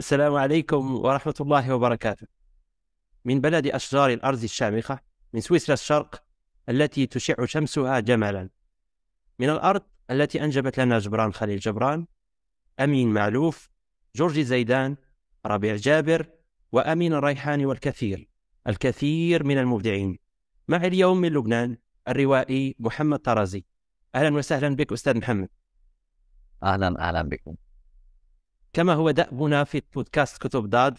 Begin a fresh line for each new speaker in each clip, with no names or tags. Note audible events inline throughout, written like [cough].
السلام عليكم ورحمة الله وبركاته من بلد أشجار الأرز الشامخة من سويسرا الشرق التي تشع شمسها جمالا من الأرض التي أنجبت لنا جبران خليل جبران أمين معلوف جورج زيدان ربيع جابر وأمين الريحاني والكثير الكثير من المبدعين معي اليوم من لبنان الروائي محمد طرازي أهلا وسهلا بك أستاذ محمد أهلا أهلا بكم كما هو دأبنا في بودكاست كتب ضاد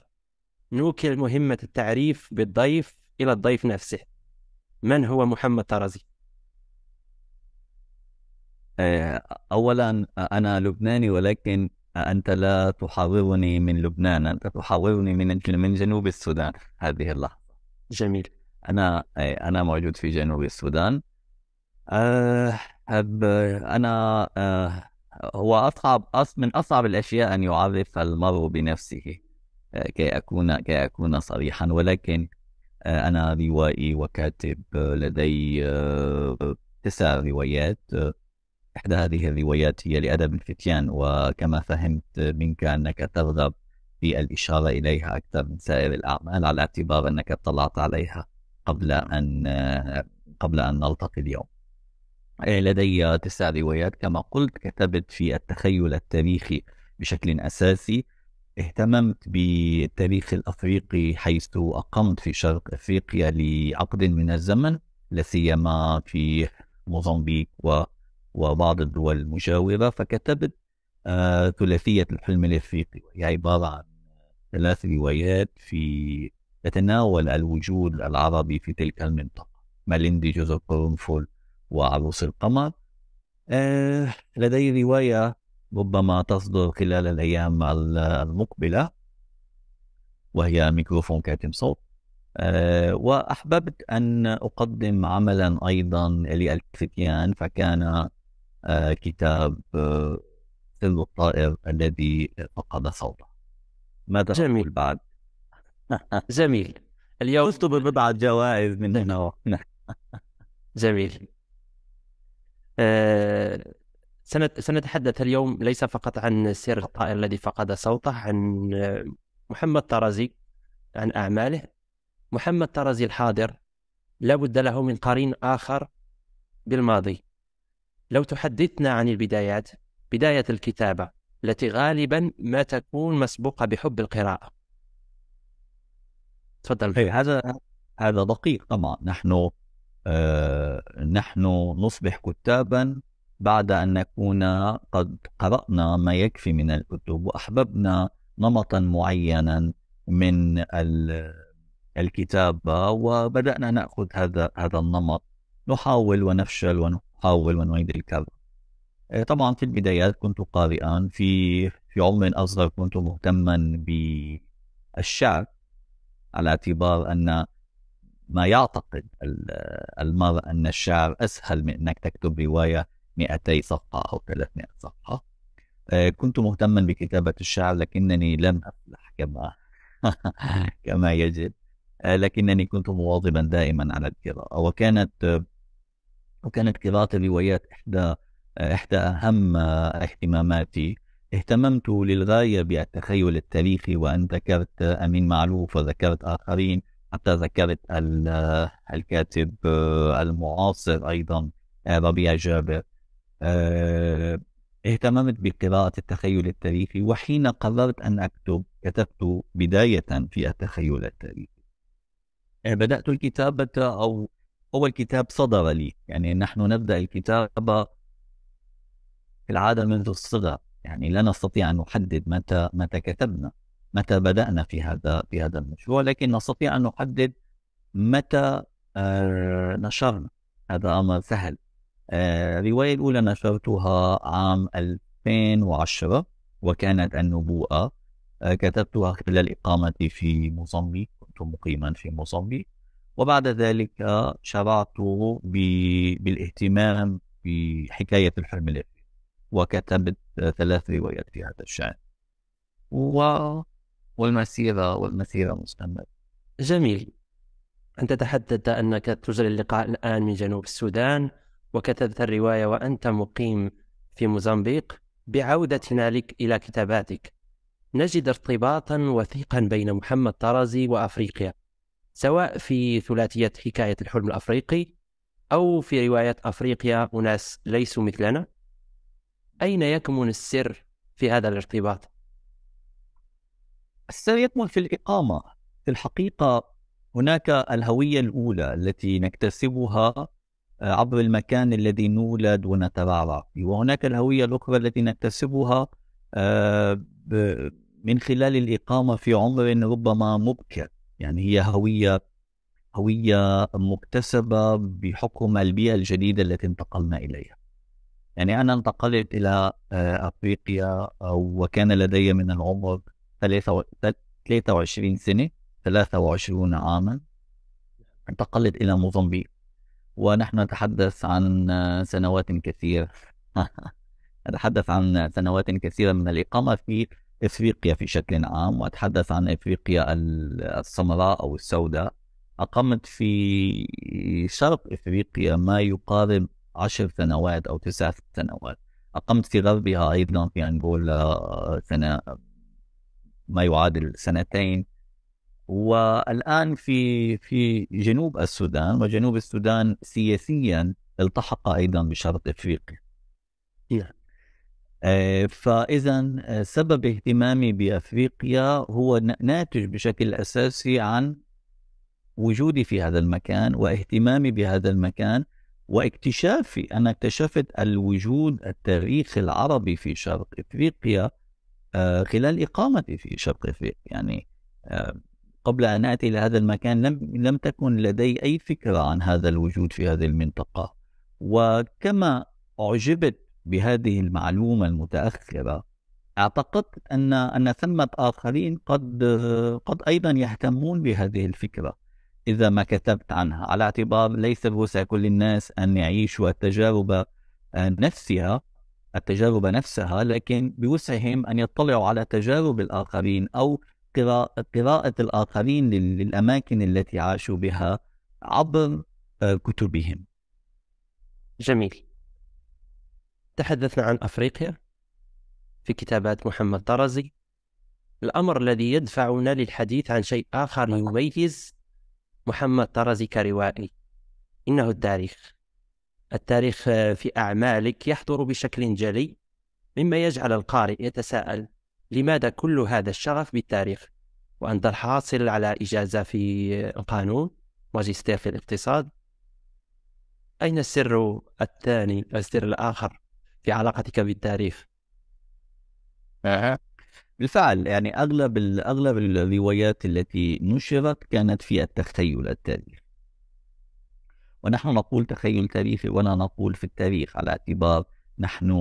نوكل مهمة التعريف بالضيف إلى الضيف نفسه من هو محمد طرزي؟
آه، أولا آه، أنا لبناني ولكن آه، أنت لا تحاورني من لبنان أنت تحاورني من من جنوب السودان هذه اللحظة جميل أنا أنا موجود في جنوب السودان أنا هو أصعب أص من أصعب الأشياء أن يعرف المرء بنفسه آه، كي أكون كي أكون صريحا ولكن آه، أنا روائي وكاتب آه، لدي تسع روايات إحدى هذه الروايات هي لأدب الفتيان وكما فهمت منك أنك ترغب في الإشارة إليها أكثر من سائر الأعمال على اعتبار أنك اطلعت عليها قبل أن قبل أن نلتقي اليوم لدي تسع روايات كما قلت كتبت في التخيل التاريخي بشكل أساسي اهتممت بالتاريخ الأفريقي حيث أقمت في شرق أفريقيا لعقد من الزمن سيما في موزمبيق و وبعض الدول المجاورة فكتبت آه ثلاثية الحلم الأفريقي وهي عبارة عن ثلاث روايات في تتناول الوجود العربي في تلك المنطقة ماليندي جوزيف قرنفل وعروس القمر آه لدي رواية ربما تصدر خلال الأيام المقبلة وهي ميكروفون كاتم صوت آه وأحببت أن أقدم عملا أيضا لألفتيان فكان آه كتاب آه سر الطائر الذي فقد صوته ماذا جميل بعد جميل اليوم فزت ببضعة
جوائز من هنا جميل آه، سنتحدث اليوم ليس فقط عن سير الطائر الذي فقد صوته عن محمد طرازي عن أعماله محمد طرازي الحاضر لا بد له من قرين آخر بالماضي لو تحدثنا عن البدايات بداية الكتابة التي غالبا ما تكون مسبوقة بحب القراءة تفضل إيه، هذا هذا
دقيق طبعا نحن آه، نحن نصبح كتابا بعد أن نكون قد قرأنا ما يكفي من الكتب وأحببنا نمطا معينا من الكتابة وبدأنا نأخذ هذا هذا النمط نحاول ونفشل ونحاول ونعيد الكرة آه، طبعا في البدايات كنت قارئا في في عمر أصغر كنت مهتما بالشعر على اعتبار أن ما يعتقد المرء أن الشعر أسهل من أنك تكتب رواية 200 صفحة أو 300 صفحة آه، كنت مهتما بكتابة الشعر لكنني لم أفلح كما [laughs] كما يجب آه، لكنني كنت مواظبا دائما على القراءة وكانت وكانت قراءة الروايات إحدى إحدى أهم اهتماماتي اهتممت للغاية بالتخيل التاريخي وأن ذكرت أمين معلوف وذكرت آخرين حتى ذكرت الكاتب آه، المعاصر أيضا آه، ربيع جابر آه، اهتممت بقراءة التخيل التاريخي وحين قررت أن أكتب كتبت بداية في التخيل التاريخي بدأت الكتابة أو أول كتاب صدر لي يعني نحن نبدأ الكتابة في العادة منذ الصغر يعني لا نستطيع أن نحدد متى متى كتبنا متى بدأنا في هذا في هذا المشروع لكن نستطيع أن نحدد متى آه، نشرنا هذا أمر سهل آه، الرواية الأولى نشرتها عام 2010 وكانت النبوءة آه، كتبتها خلال إقامتي في موزمبيق كنت مقيما في موزمبيق وبعد ذلك شرعت بالاهتمام بحكاية الحلم الإفريقي وكتبت ثلاث روايات في هذا الشأن و
والمسيرة والمسيرة المستمرة جميل أنت تحدثت أنك تجري اللقاء الآن من جنوب السودان وكتبت الرواية وأنت مقيم في موزمبيق بعودتنا لك إلى كتاباتك نجد ارتباطا وثيقا بين محمد طرازي وأفريقيا سواء في ثلاثية حكاية الحلم الأفريقي أو في رواية أفريقيا أناس ليسوا مثلنا أين يكمن السر في هذا الارتباط؟ السر يكمن في الإقامة في الحقيقة هناك الهوية
الأولى التي نكتسبها آه، عبر المكان الذي نولد ونترعرع فيه وهناك الهوية الأخرى التي نكتسبها آه، من خلال الإقامة في عمر ربما مبكر يعني هي هوية هوية مكتسبة بحكم البيئة الجديدة التي انتقلنا إليها يعني أنا انتقلت إلى آه، أفريقيا وكان لدي من العمر 23 سنة 23 عاما انتقلت إلى موزمبيق ونحن نتحدث عن سنوات كثيرة [laughs] نتحدث عن سنوات كثيرة من الإقامة في إفريقيا في شكل عام وأتحدث عن إفريقيا السمراء أو السوداء أقمت في شرق إفريقيا ما يقارب عشر سنوات أو تسع سنوات أقمت في غربها أيضا في أنغولا سنة ما يعادل سنتين والان في في جنوب السودان وجنوب السودان سياسيا التحق ايضا بشرق افريقيا. نعم. آه، فاذا آه، سبب اهتمامي بافريقيا هو ناتج بشكل اساسي عن وجودي في هذا المكان واهتمامي بهذا المكان واكتشافي انا اكتشفت الوجود التاريخي العربي في شرق افريقيا آه، خلال إقامتي في شرق إفريقيا يعني آه، قبل أن أتي إلى هذا المكان لم لم تكن لدي أي فكرة عن هذا الوجود في هذه المنطقة وكما أعجبت بهذه المعلومة المتأخرة اعتقدت ان ان ثمه اخرين قد قد ايضا يهتمون بهذه الفكره اذا ما كتبت عنها على اعتبار ليس بوسع كل الناس ان يعيشوا التجارب نفسها التجارب نفسها لكن بوسعهم أن يطلعوا على تجارب الآخرين أو قراءة الآخرين للأماكن التي عاشوا بها
عبر آه، كتبهم جميل تحدثنا عن أفريقيا في كتابات محمد طرزي الأمر الذي يدفعنا للحديث عن شيء آخر يميز محمد طرزي كروائي إنه التاريخ التاريخ آه، في أعمالك يحضر بشكل جلي مما يجعل القارئ يتساءل لماذا كل هذا الشغف بالتاريخ وأنت الحاصل على إجازة في القانون ماجستير في الاقتصاد أين السر الثاني السر الآخر في علاقتك بالتاريخ؟ أه. بالفعل يعني
أغلب أغلب الروايات التي نشرت كانت في التخيل التاريخي ونحن نقول تخيل تاريخي ولا نقول في التاريخ على اعتبار نحن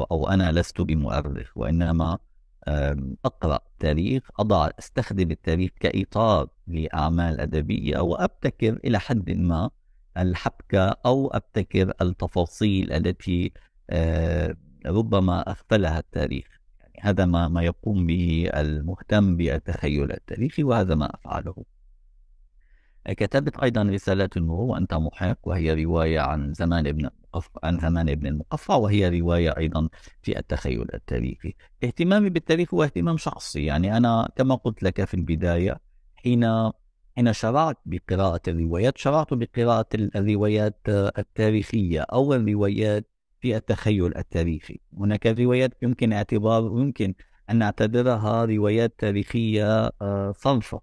أو أنا لست بمؤرخ وإنما أقرأ تاريخ أضع أستخدم التاريخ كإطار لأعمال أدبية وأبتكر إلى حد ما الحبكة أو أبتكر التفاصيل التي ربما أغفلها التاريخ يعني هذا ما ما يقوم به المهتم بالتخيل التاريخي وهذا ما أفعله كتبت أيضا رسالة النور وأنت محق وهي رواية عن زمان ابن عن زمان ابن المقفع وهي رواية أيضا في التخيل التاريخي اهتمامي بالتاريخ هو اهتمام شخصي يعني أنا كما قلت لك في البداية حين حين شرعت بقراءة الروايات شرعت بقراءة الروايات التاريخية أو الروايات في التخيل التاريخي هناك روايات يمكن اعتبار يمكن أن نعتبرها روايات تاريخية صرفة آه،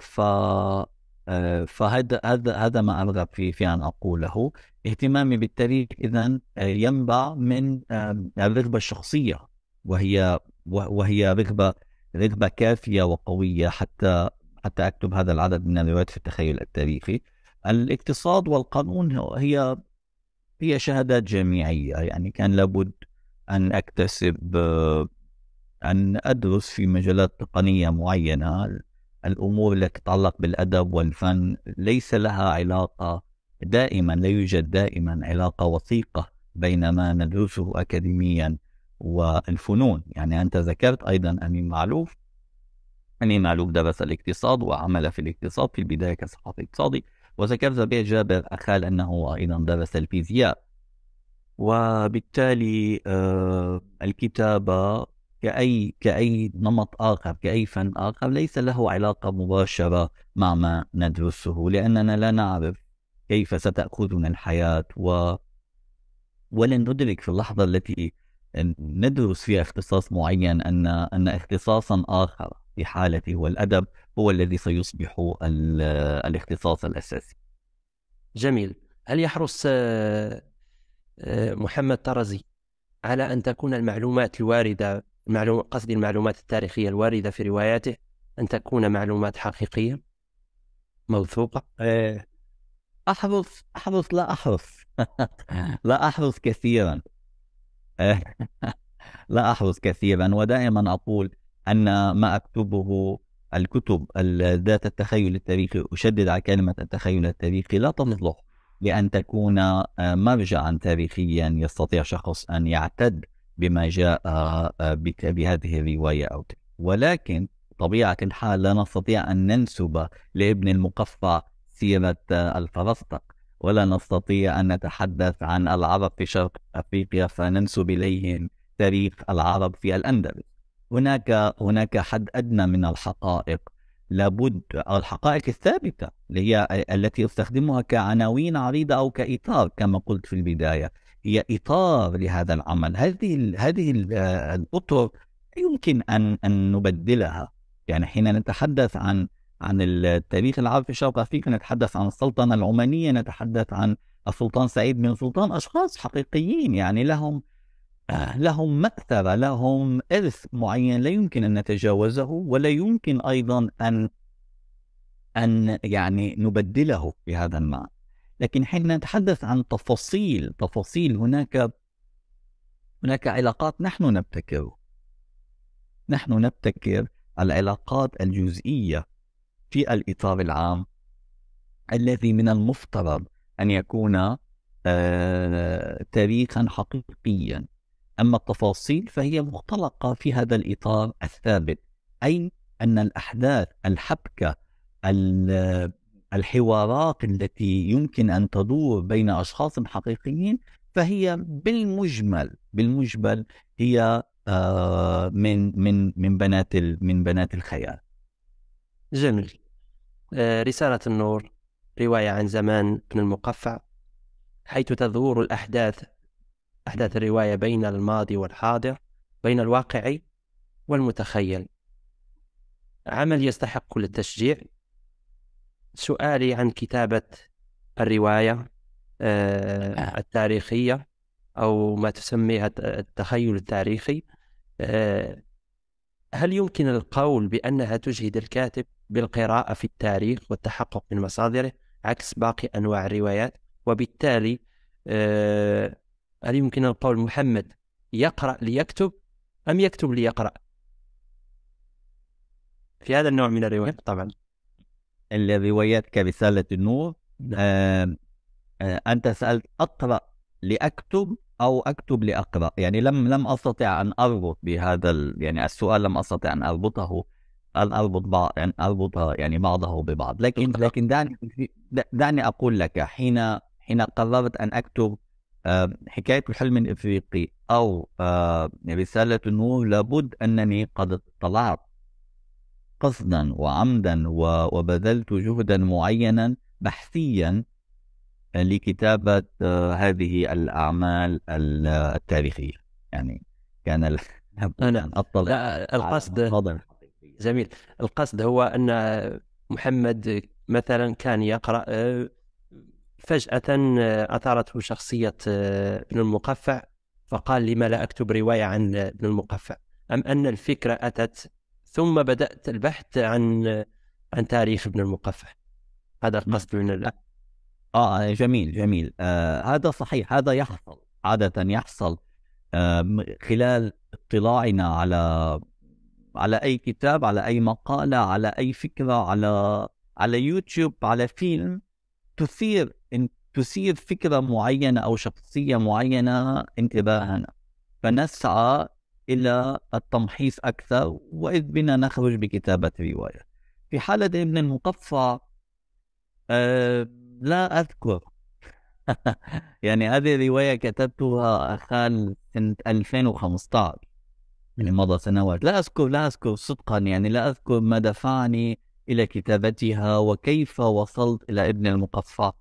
ف آه، فهذا هذا هذا ما ارغب في في ان اقوله اهتمامي بالتاريخ اذا آه، ينبع من آه، الرغبه الشخصيه وهي وهي رغبه رغبه كافيه وقويه حتى حتى اكتب هذا العدد من الروايات في التخيل التاريخي الاقتصاد والقانون هي هي شهادات جامعيه يعني كان لابد ان اكتسب ان ادرس في مجالات تقنيه معينه الامور التي تتعلق بالادب والفن ليس لها علاقه دائما لا يوجد دائما علاقه وثيقه بين ما ندرسه اكاديميا والفنون يعني انت ذكرت ايضا امين معلوف امين معلوف درس الاقتصاد وعمل في الاقتصاد في البدايه كصحفي اقتصادي وذكرت ربيع جابر اخال انه ايضا درس الفيزياء وبالتالي آه، الكتابه كأي كأي نمط آخر كأي فن آخر ليس له علاقة مباشرة مع ما ندرسه لأننا لا نعرف كيف ستأخذنا الحياة و ولن ندرك في اللحظة التي ندرس فيها اختصاص معين أن أن اختصاصا آخر في حالتي هو الأدب هو الذي سيصبح الاختصاص الأساسي
جميل هل يحرص آه، آه، محمد طرزي على أن تكون المعلومات الواردة المعلومة قصدي المعلومات التاريخية الواردة في رواياته أن تكون معلومات حقيقية موثوقة إيه. أحرص أحرص لا أحرص
[laughs] لا أحرص كثيرا [laughs] لا أحرص كثيرا ودائما أقول أن ما أكتبه الكتب ذات التخيل التاريخي أشدد على كلمة التخيل التاريخي لا تصلح لأن تكون آه، مرجعا تاريخيا يستطيع شخص أن يعتد بما جاء آه، بهذه الرواية أو ولكن طبيعة الحال لا نستطيع أن ننسب لابن المقفع سيرة آه، الفرزدق ولا نستطيع أن نتحدث عن العرب في شرق أفريقيا فننسب إليهم تاريخ العرب في الأندلس هناك هناك حد أدنى من الحقائق لابد أو الحقائق الثابتة اللي هي التي استخدمها كعناوين عريضة أو كإطار كما قلت في البداية هي اطار لهذا العمل هذه هذه آه، الاطر يمكن ان ان نبدلها يعني حين نتحدث عن عن التاريخ العربي في شرق افريقيا نتحدث عن السلطنه العمانيه نتحدث عن السلطان سعيد بن سلطان اشخاص حقيقيين يعني لهم آه، لهم مأثرة لهم إرث معين لا يمكن أن نتجاوزه ولا يمكن أيضا أن أن يعني نبدله بهذا المعنى لكن حين نتحدث عن تفاصيل تفاصيل هناك هناك علاقات نحن نبتكر نحن نبتكر العلاقات الجزئية في الإطار العام الذي من المفترض أن يكون آه، تاريخا حقيقيا أما التفاصيل فهي مختلقة في هذا الإطار الثابت أي أن الأحداث الحبكة الحوارات التي يمكن أن تدور بين أشخاص حقيقيين فهي بالمجمل بالمجمل هي آه، من من من بنات من بنات الخيال.
جميل. آه، رسالة النور رواية عن زمان ابن المقفع حيث تدور الأحداث أحداث الرواية بين الماضي والحاضر بين الواقعي والمتخيل عمل يستحق كل التشجيع سؤالي عن كتابة الرواية آه، آه. التاريخية أو ما تسميها التخيل التاريخي آه، هل يمكن القول بأنها تجهد الكاتب بالقراءة في التاريخ والتحقق من مصادره عكس باقي أنواع الروايات وبالتالي هل يمكن القول محمد يقرأ ليكتب أم يكتب ليقرأ في هذا النوع من الروايات طبعا
الروايات كرسالة النور نعم. آه آه أنت سألت أقرأ لأكتب أو أكتب لأقرأ يعني لم لم أستطع أن أربط بهذا يعني السؤال لم أستطع أن أربطه أن أربط بعض أن أربط يعني بعضه ببعض لكن لكن دعني دعني أقول لك حين حين قررت أن أكتب آه حكاية الحلم الإفريقي أو رسالة النور لابد أنني قد اطلعت قصدا وعمدا وبذلت جهدا معينا بحثيا لكتابة آه، هذه الأعمال التاريخية يعني كان أطلع [laughs] آه، نعم.
لا القصد جميل القصد هو أن محمد مثلا كان يقرأ آه، فجأة أثارته شخصية ابن المقفع فقال لما لا أكتب رواية عن ابن المقفع أم أن الفكرة أتت ثم بدات البحث عن عن تاريخ ابن المقفع هذا القصد نعم. من الان اه جميل جميل آه
هذا صحيح هذا يحصل عاده يحصل آه خلال اطلاعنا على على اي كتاب على اي مقاله على اي فكره على على يوتيوب على فيلم تثير إن تثير فكره معينه او شخصيه معينه انتباهنا فنسعى إلى التمحيص أكثر وإذ بنا نخرج بكتابة رواية في حالة ابن المقفع أه لا أذكر [laughs] يعني هذه الروايه كتبتها خلال سنة 2015 يعني مضى سنوات لا أذكر لا أذكر صدقا يعني لا أذكر ما دفعني إلى كتابتها وكيف وصلت إلى ابن المقفع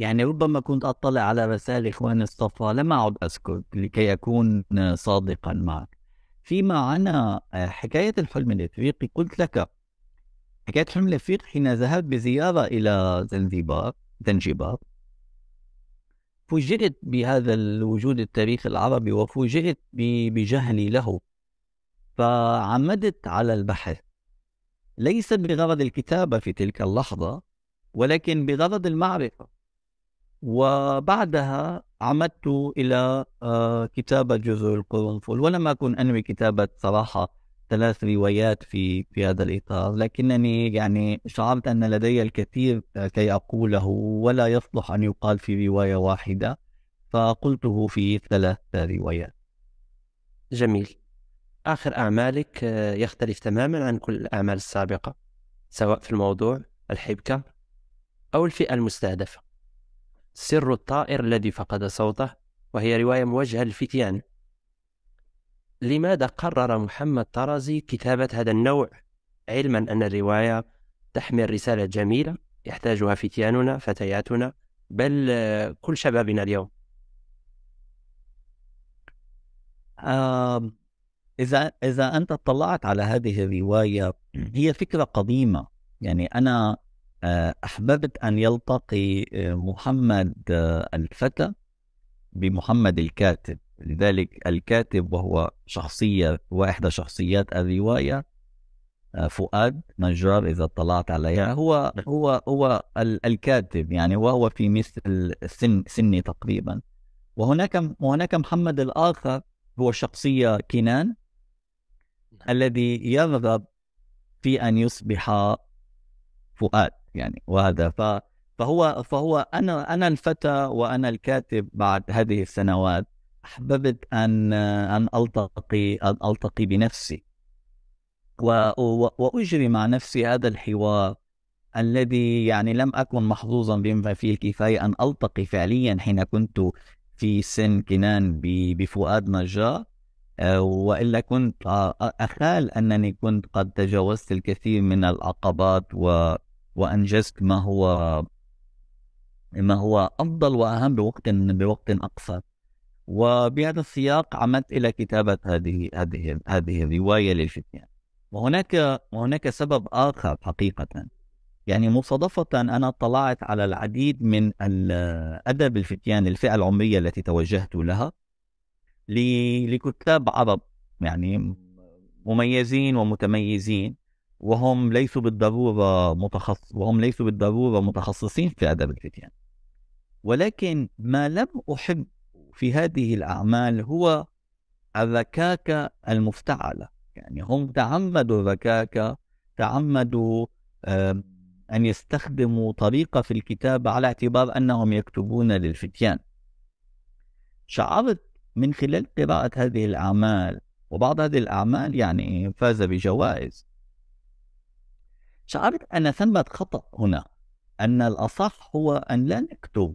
يعني ربما كنت أطلع على رسائل إخواني الصفا لم أعد أسكت لكي أكون صادقا معك فيما عنا آه، حكاية الحلم الإفريقي قلت لك حكاية الحلم الإفريقي حين ذهبت بزيارة إلى زنجبار زنجبار فوجئت بهذا الوجود التاريخي العربي وفوجئت بجهلي له فعمدت على البحث ليس بغرض الكتابة في تلك اللحظة ولكن بغرض المعرفة وبعدها عمدت إلى آه، كتابة جزء القرنفل ولم أكن أنوي كتابة صراحة ثلاث روايات في في هذا الإطار لكنني يعني شعرت أن لدي الكثير كي أقوله ولا يصلح أن يقال في رواية
واحدة فقلته في ثلاث روايات جميل آخر أعمالك آه، يختلف تماما عن كل الأعمال السابقة سواء في الموضوع الحبكة أو الفئة المستهدفة سر الطائر الذي فقد صوته وهي رواية موجهة للفتيان لماذا قرر محمد طرازي كتابة هذا النوع علما أن الرواية تحمل رسالة جميلة يحتاجها فتياننا فتياتنا بل آه، كل شبابنا اليوم آه
إذا إذا أنت اطلعت على هذه الرواية هي فكرة قديمة يعني أنا آه، أحببت أن يلتقي آه، محمد آه، الفتى بمحمد الكاتب لذلك الكاتب وهو شخصية وإحدى شخصيات الرواية فؤاد نجار إذا اطلعت عليها هو هو هو الكاتب يعني وهو في مثل سن سني تقريبا وهناك وهناك محمد الآخر هو شخصية كنان نعم. الذي يرغب في أن يصبح فؤاد يعني وهذا ف فهو فهو انا انا الفتى وانا الكاتب بعد هذه السنوات احببت ان ان التقي ان التقي بنفسي واجري مع نفسي هذا الحوار الذي يعني لم اكن محظوظا بما فيه الكفايه ان التقي فعليا حين كنت في سن كنان بفؤاد نجار آه، والا كنت آه، اخال انني كنت قد تجاوزت الكثير من العقبات و وأنجزت ما هو ما هو أفضل وأهم بوقت بوقت أقصر وبهذا السياق عمدت إلى كتابة هذه هذه هذه الرواية للفتيان وهناك وهناك سبب آخر حقيقة يعني مصادفة أنا اطلعت على العديد من أدب الفتيان الفئة العمرية التي توجهت لها لكتاب عرب يعني مميزين ومتميزين وهم ليسوا بالضرورة متخصص وهم ليسوا بالضرورة متخصصين في أدب الفتيان ولكن ما لم أحب في هذه الأعمال هو الركاكة المفتعلة يعني هم تعمدوا الركاكة تعمدوا أن يستخدموا طريقة في الكتابة على اعتبار أنهم يكتبون للفتيان شعرت من خلال قراءة هذه الأعمال وبعض هذه الأعمال يعني فاز بجوائز شعرت أن ثمة خطأ هنا أن الأصح هو أن لا نكتب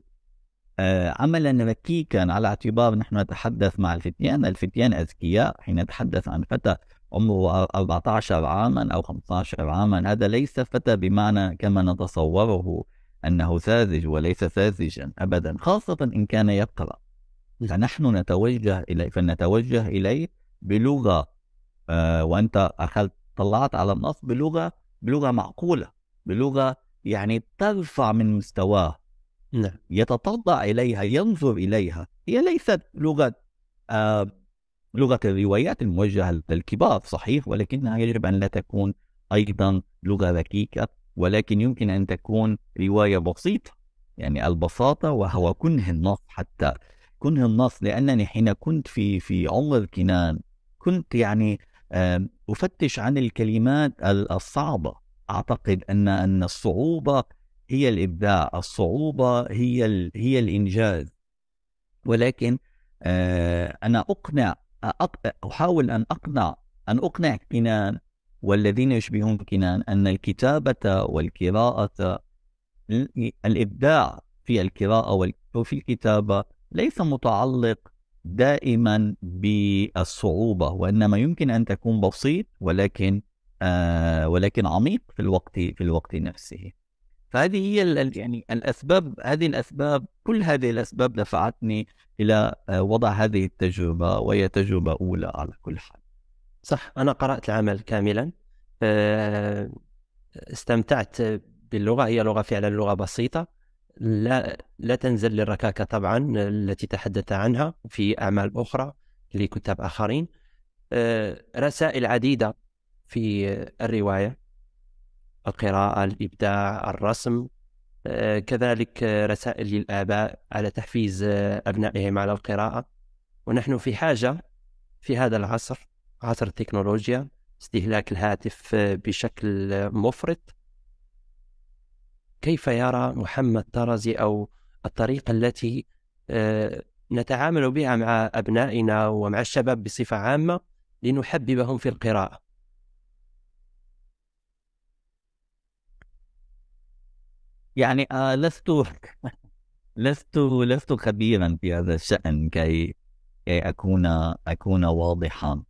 آه، عملا ركيكا على اعتبار نحن نتحدث مع الفتيان الفتيان أذكياء حين نتحدث عن فتى عمره 14 عاما أو 15 عاما هذا ليس فتى بمعنى كما نتصوره أنه ساذج وليس ساذجا أبدا خاصة إن كان يقرأ فنحن نتوجه إليه فنتوجه إليه بلغة آه، وأنت أخذت طلعت على النص بلغة بلغه معقوله بلغه يعني ترفع من مستواه نعم. يتطلع اليها ينظر اليها هي ليست لغه آه لغه الروايات الموجهه للكبار صحيح ولكنها يجب ان لا تكون ايضا لغه ركيكه ولكن يمكن ان تكون روايه بسيطه يعني البساطه وهو كنه النص حتى كنه النص لانني حين كنت في في عمر كنان كنت يعني أفتش عن الكلمات الصعبة أعتقد أن أن الصعوبة هي الإبداع الصعوبة هي هي الإنجاز ولكن آه، أنا أقنع أحاول أن أقنع أن أقنع كنان والذين يشبهون كنان أن الكتابة والقراءة الإبداع في القراءة وفي الكتابة ليس متعلق دائما بالصعوبة وإنما يمكن أن تكون بسيط ولكن آه ولكن عميق في الوقت في الوقت نفسه فهذه هي يعني الأسباب هذه الأسباب كل هذه الأسباب
دفعتني إلى آه، وضع هذه التجربة وهي تجربة أولى على كل حال صح أنا قرأت العمل كاملا آه، استمتعت باللغة هي لغة فعلا لغة بسيطة لا لا تنزل للركاكه طبعا التي تحدث عنها في اعمال اخرى لكتاب اخرين آه، رسائل عديده في الروايه القراءه الابداع الرسم آه، كذلك رسائل للاباء على تحفيز ابنائهم على القراءه ونحن في حاجه في هذا العصر عصر التكنولوجيا استهلاك الهاتف بشكل مفرط كيف يرى محمد طرزي أو الطريقة التي آه، نتعامل بها مع أبنائنا ومع الشباب بصفة عامة لنحببهم في القراءة
يعني آه لست [laughs] لست لست خبيرا في هذا الشأن كي كي أكون أكون واضحا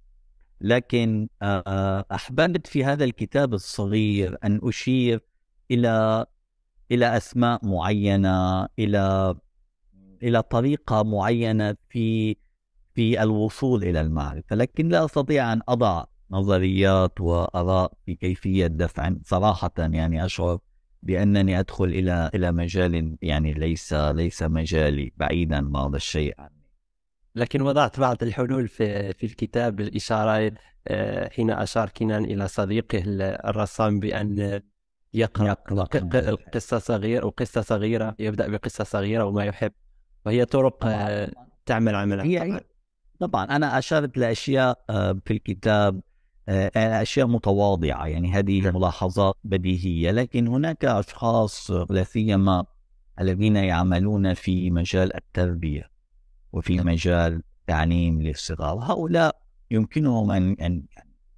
لكن آه، آه، أحببت في هذا الكتاب الصغير أن أشير إلى الى اسماء معينه الى الى طريقه معينه في في الوصول الى المعرفه، لكن لا استطيع ان اضع نظريات واراء في كيفيه دفع صراحه يعني اشعر بانني ادخل الى الى مجال يعني ليس ليس مجالي بعيدا بعض الشيء عني.
لكن وضعت بعض الحلول في في الكتاب الاشاره آه، حين اشار كنان الى صديقه الرسام بان يقرأ قصة صغيرة وقصة صغيرة يبدأ بقصة صغيرة وما يحب وهي طرق آه، تعمل عملها هي طبعا أنا أشرت لأشياء آه، في
الكتاب آه، أشياء متواضعة يعني هذه نعم. ملاحظات بديهية لكن هناك أشخاص لا سيما الذين يعملون في مجال التربية وفي نعم. مجال التعليم للصغار هؤلاء يمكنهم أن أن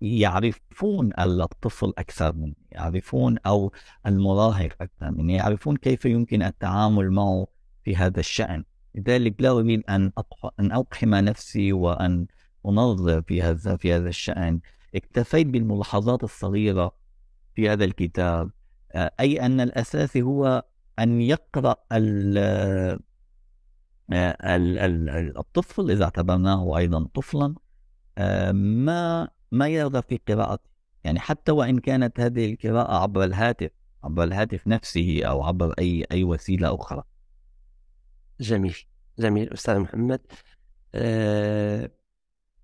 يعرفون الطفل أكثر مني يعرفون أو المراهق أكثر مني يعرفون كيف يمكن التعامل معه في هذا الشأن لذلك لا أريد أن أن أقحم نفسي وأن أنظر في هذا في هذا الشأن اكتفيت بالملاحظات الصغيرة في هذا الكتاب آه، أي أن الأساس هو أن يقرأ ال آه، الطفل إذا اعتبرناه أيضا طفلا آه، ما ما يرغب في قراءته يعني حتى وإن كانت هذه القراءة عبر الهاتف عبر الهاتف نفسه أو عبر أي أي وسيلة أخرى
جميل جميل أستاذ محمد أه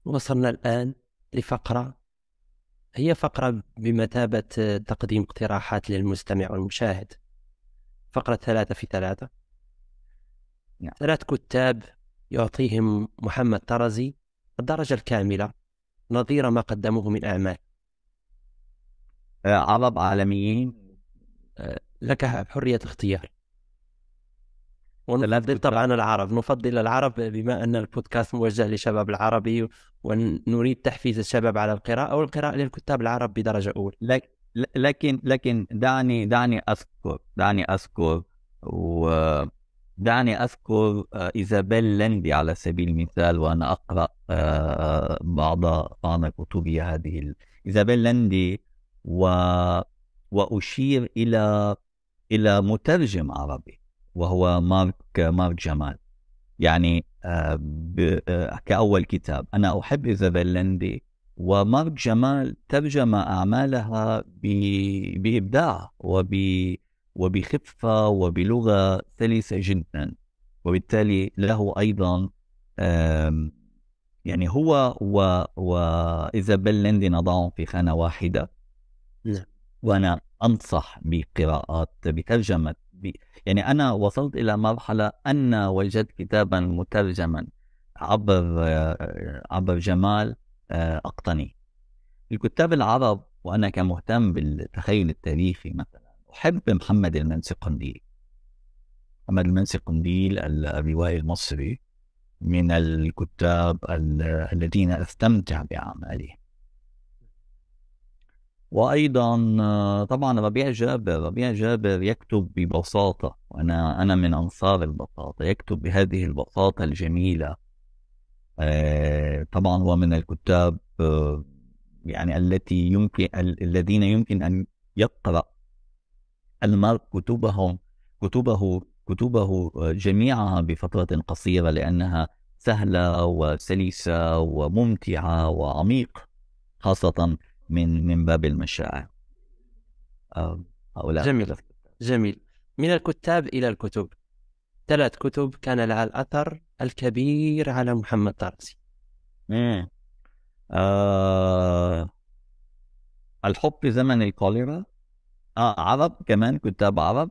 وصلنا الآن لفقرة هي فقرة بمثابة تقديم اقتراحات للمستمع والمشاهد فقرة ثلاثة في ثلاثة نعم. ثلاث كتاب يعطيهم محمد طرزي الدرجة الكاملة نظير ما قدموه من أعمال آه، عرب عالميين آه، لك حرية اختيار ونفضل طبعا العرب نفضل العرب بما أن البودكاست موجه لشباب العربي ونريد تحفيز الشباب على القراءة والقراءة للكتاب العرب بدرجة أولى لكن لكن دعني
دعني أذكر دعني أذكر و دعني أذكر آه، إيزابيل لندي على سبيل المثال وأنا أقرأ آه، بعض بعض كتبي هذه إيزابيل لندي و وأشير إلى إلى مترجم عربي وهو مارك مارك جمال يعني آه، كأول كتاب أنا أحب إيزابيل لندي ومارك جمال ترجم أعمالها بإبداع وب وبخفة وبلغة سلسة جدا وبالتالي له أيضا يعني هو و وإيزابيل ليندي نضعهم في خانة واحدة نعم. وأنا أنصح بقراءات بترجمة يعني أنا وصلت إلى مرحلة أن وجدت كتابا مترجما عبر عبر جمال آه، أقطني الكتاب العرب وأنا كمهتم بالتخيل التاريخي مثلا أحب محمد المنسي قنديل محمد المنسي قنديل الروائي المصري من الكتاب الذين استمتع بعمله وايضا طبعا ربيع جابر ربيع جابر يكتب ببساطه وانا انا من انصار البساطه يكتب بهذه البساطه الجميله آه، طبعا هو من الكتاب آه، يعني التي يمكن الذين يمكن ان يقرا المرء كتبه كتبه كتبه جميعها بفترة قصيرة لأنها سهلة وسلسة وممتعة وعميق خاصة من من باب المشاعر آه، هؤلاء جميل
جميل من الكتاب إلى الكتب ثلاث كتب كان لها الأثر الكبير على محمد طارسي
آه الحب في زمن الكوليرا اه عرب كمان كتاب عرب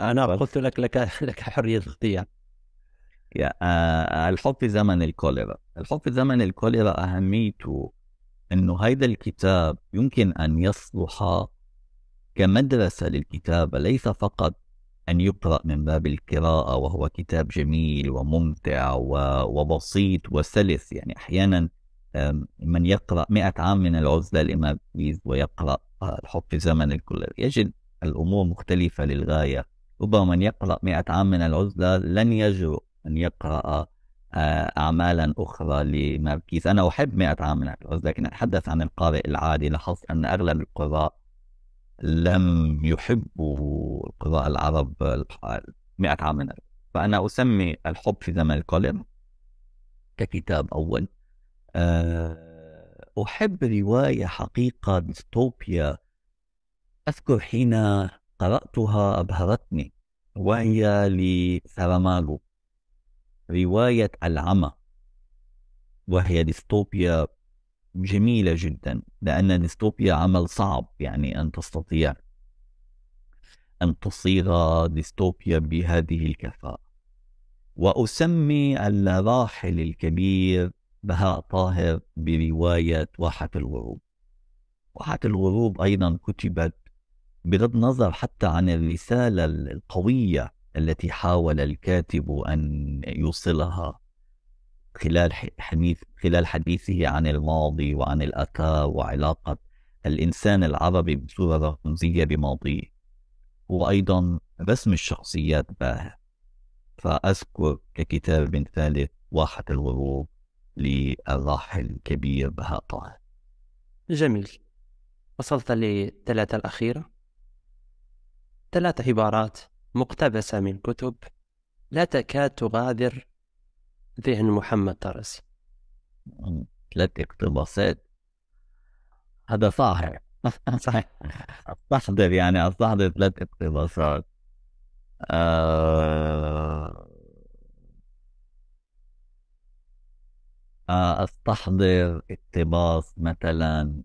انا قلت لك لك لك حريه يا آه الحب في زمن الكوليرا الحب في زمن الكوليرا اهميته انه هذا الكتاب يمكن ان يصلح كمدرسه للكتابه ليس فقط ان يقرا من باب القراءه وهو كتاب جميل وممتع وبسيط وسلس يعني احيانا من يقرا 100 عام من العزله لما ويقرا الحب في زمن الكولر يجد الأمور مختلفة للغاية ربما من يقرأ مئة عام من العزلة لن يجرؤ أن يقرأ آه، أعمالا أخرى لماركيز أنا أحب مئة عام من العزلة لكن أتحدث عن القارئ العادي لاحظت أن أغلب القراء لم يحبوا القراء العرب مئة عام من العزلة فأنا أسمي الحب في زمن الكولر ككتاب أول أه أحب رواية حقيقة ديستوبيا أذكر حين قرأتها أبهرتني وهي لساراماغو رواية العمى وهي ديستوبيا جميلة جدا لأن ديستوبيا عمل صعب يعني أن تستطيع أن تصيغ ديستوبيا بهذه الكفاءة وأسمي الراحل الكبير بهاء طاهر برواية واحة الغروب واحة الغروب أيضا كتبت بغض النظر حتى عن الرسالة القوية التي حاول الكاتب أن يوصلها خلال حديث خلال حديثه عن الماضي وعن الأثار وعلاقة الإنسان العربي بصورة رمزية بماضيه وأيضا رسم الشخصيات باهر فأذكر ككتاب ثالث واحة الغروب للراحل الكبير طه
جميل وصلت للثلاثة الأخيرة ثلاث عبارات مقتبسة من كتب لا تكاد تغادر ذهن محمد طرس
ثلاث اقتباسات هذا صحيح [laughs] صحيح استحضر يعني استحضر ثلاث اقتباسات آه... استحضر اقتباس مثلا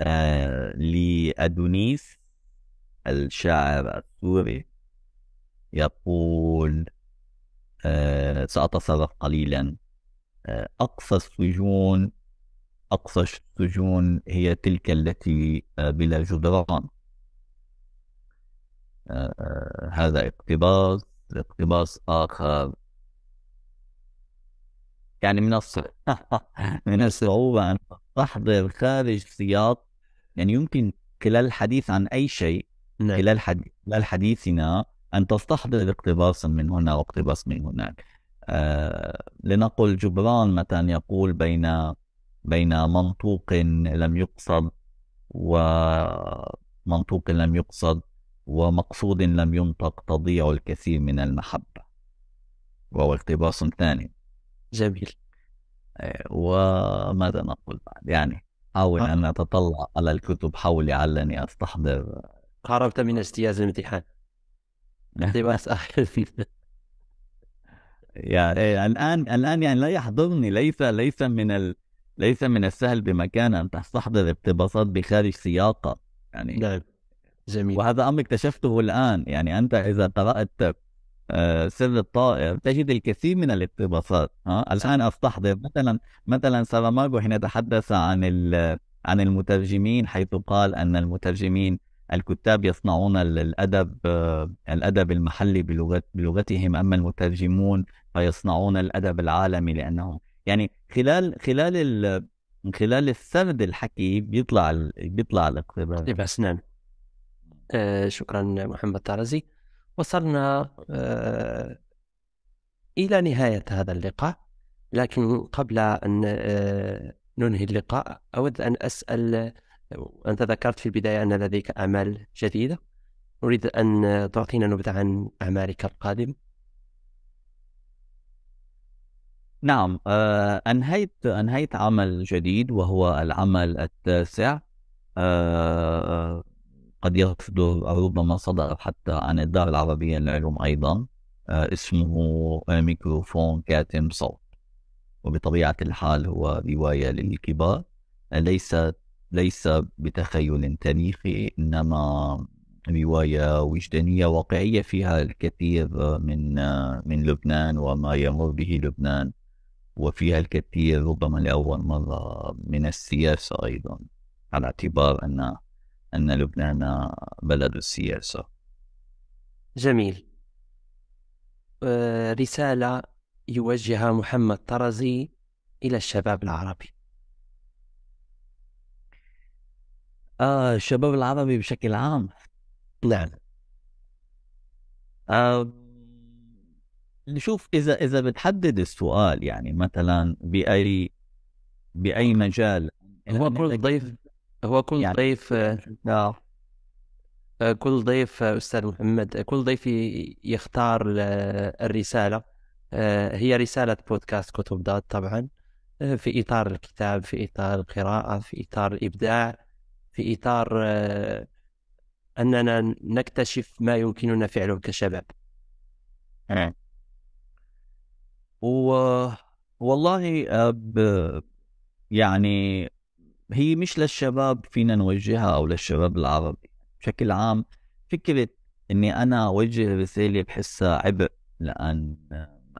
آه لأدونيس الشاعر السوري يقول آه سأتصرف قليلا آه أقصى السجون أقصى السجون هي تلك التي آه، بلا جدران آه، آه، هذا اقتباس اقتباس آخر يعني من الصعوبة [laughs] من الصعوبة أن تحضر خارج سياق يعني يمكن خلال الحديث عن أي شيء نعم. خلال حديث خلال حديثنا أن تستحضر اقتباسا من هنا واقتباس من هناك آه لنقل جبران مثلا يقول بين بين منطوق لم يقصد ومنطوق لم يقصد ومقصود لم ينطق تضيع الكثير من المحبة وهو اقتباس ثاني جميل آه، وماذا نقول بعد يعني حاول آه. أن أتطلع على الكتب حولي علني أستحضر
قربت من اجتياز الامتحان
[laughs] [laughs] يعني الآن الآن يعني لا يحضرني ليس ليس من ال... ليس من السهل بمكان أن تستحضر اقتباسات بخارج سياقه يعني نعم جميل وهذا أمر اكتشفته الآن يعني أنت إذا قرأت آه، سر الطائر تجد الكثير من الاقتباسات آه، الآن أستحضر مثلا مثلا سالاماغو حين تحدث عن عن المترجمين حيث قال أن المترجمين الكتاب يصنعون الأدب آه، الأدب المحلي بلغت بلغتهم أما المترجمون فيصنعون الأدب العالمي لأنهم يعني خلال خلال
من خلال السرد الحكي بيطلع بيطلع الاقتباس اقتباس نعم آه شكرا محمد طرزي وصلنا آه، إلى نهاية هذا اللقاء لكن قبل أن آه، ننهي اللقاء أود أن أسأل أنت ذكرت في البداية أن لديك أعمال جديدة أريد أن تعطينا نبذة عن أعمالك القادمة نعم آه، أنهيت أنهيت عمل جديد
وهو العمل التاسع قد يصدر أو ربما صدر حتى عن الدار العربية للعلوم أيضا آه، اسمه آه، ميكروفون كاتم صوت وبطبيعة الحال هو رواية للكبار آه، ليس ليس بتخيل تاريخي إنما رواية وجدانية واقعية فيها الكثير من من لبنان وما يمر به لبنان وفيها الكثير ربما لأول مرة من السياسة أيضا على اعتبار أن أن لبنان
بلد السياسة جميل آه، رسالة يوجهها محمد طرزي إلى الشباب العربي
آه الشباب العربي بشكل عام نعم آه نشوف إذا إذا بتحدد السؤال يعني مثلا بأي بأي
مجال هو ضيف هو كل يعني ضيف نعم كل ضيف آه، أستاذ محمد كل ضيف يختار الرسالة هي رسالة بودكاست كتب دات طبعا في إطار الكتاب في إطار القراءة في إطار الإبداع في إطار أننا نكتشف ما يمكننا فعله كشباب و والله أب يعني
هي مش للشباب فينا نوجهها او للشباب العربي بشكل عام فكره اني انا اوجه رساله بحسها عبء لان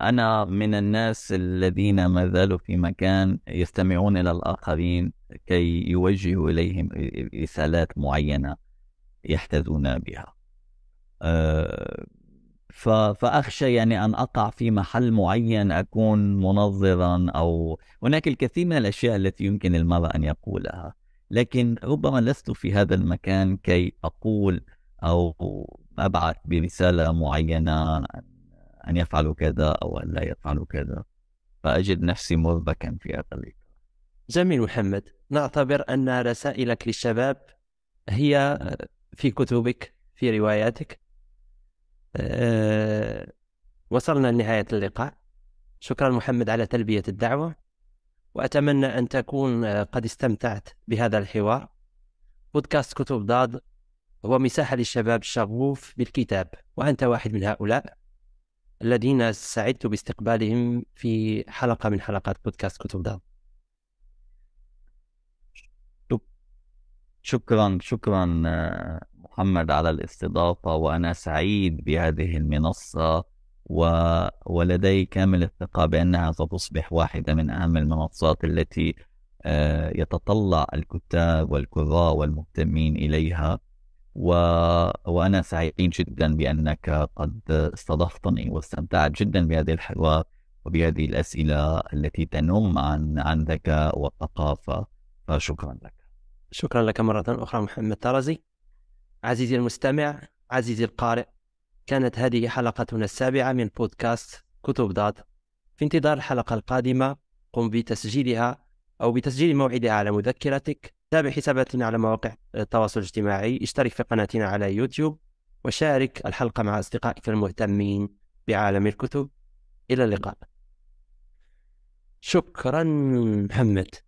انا من الناس الذين ما زالوا في مكان يستمعون الى الاخرين كي يوجهوا اليهم رسالات معينه يحتذون بها. أه فأخشى يعني أن أقع في محل معين أكون منظرا أو هناك الكثير من الأشياء التي يمكن المرء أن يقولها لكن ربما لست في هذا المكان كي أقول أو أبعث برسالة معينة أن يفعلوا كذا
أو أن لا يفعلوا كذا فأجد نفسي مربكا في أغلبها جميل محمد نعتبر أن رسائلك للشباب هي في كتبك في رواياتك آه، وصلنا لنهاية اللقاء شكرا محمد على تلبية الدعوة وأتمنى أن تكون آه، قد استمتعت بهذا الحوار بودكاست كتب ضاد هو مساحة للشباب الشغوف بالكتاب وأنت واحد من هؤلاء الذين سعدت باستقبالهم في حلقة من حلقات بودكاست كتب ضاد
شكرا شكرا آه، محمد على الاستضافة وأنا سعيد بهذه المنصة و... ولدي كامل الثقة بأنها ستصبح واحدة من أهم المنصات التي آه، يتطلع الكتاب والقراء والمهتمين إليها و... وأنا سعيد جدا بأنك قد استضفتني واستمتعت جدا بهذه الحوار وبهذه الأسئلة التي تنم عن عن ذكاء وثقافة فشكرا لك
شكرا لك مرة أخرى محمد طرزي عزيزي المستمع عزيزي القارئ كانت هذه حلقتنا السابعة من بودكاست كتب ضاد في انتظار الحلقة القادمة قم بتسجيلها أو بتسجيل موعدها على مذكرتك تابع حساباتنا على مواقع التواصل الاجتماعي اشترك في قناتنا على يوتيوب وشارك الحلقة مع أصدقائك المهتمين بعالم الكتب إلى اللقاء شكرا محمد